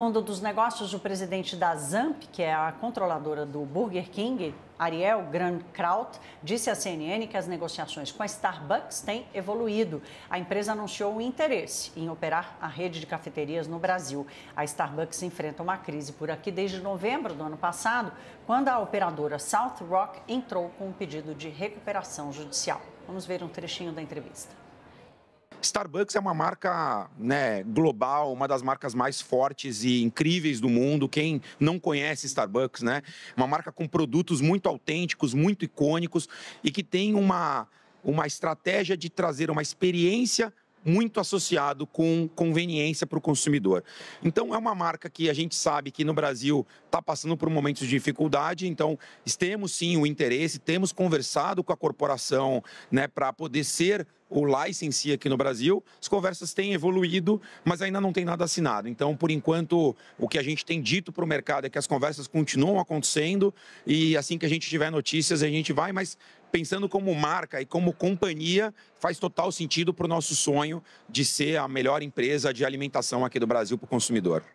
mundo dos negócios, o presidente da Zamp, que é a controladora do Burger King, Ariel Grandkraut, disse à CNN que as negociações com a Starbucks têm evoluído. A empresa anunciou o interesse em operar a rede de cafeterias no Brasil. A Starbucks enfrenta uma crise por aqui desde novembro do ano passado, quando a operadora South Rock entrou com um pedido de recuperação judicial. Vamos ver um trechinho da entrevista. Starbucks é uma marca né, global, uma das marcas mais fortes e incríveis do mundo. Quem não conhece Starbucks, né? Uma marca com produtos muito autênticos, muito icônicos e que tem uma, uma estratégia de trazer uma experiência muito associado com conveniência para o consumidor. Então, é uma marca que a gente sabe que no Brasil está passando por momentos de dificuldade, então temos sim o interesse, temos conversado com a corporação né, para poder ser o license aqui no Brasil. As conversas têm evoluído, mas ainda não tem nada assinado. Então, por enquanto, o que a gente tem dito para o mercado é que as conversas continuam acontecendo e assim que a gente tiver notícias, a gente vai, mas pensando como marca e como companhia, faz total sentido para o nosso sonho de ser a melhor empresa de alimentação aqui do Brasil para o consumidor.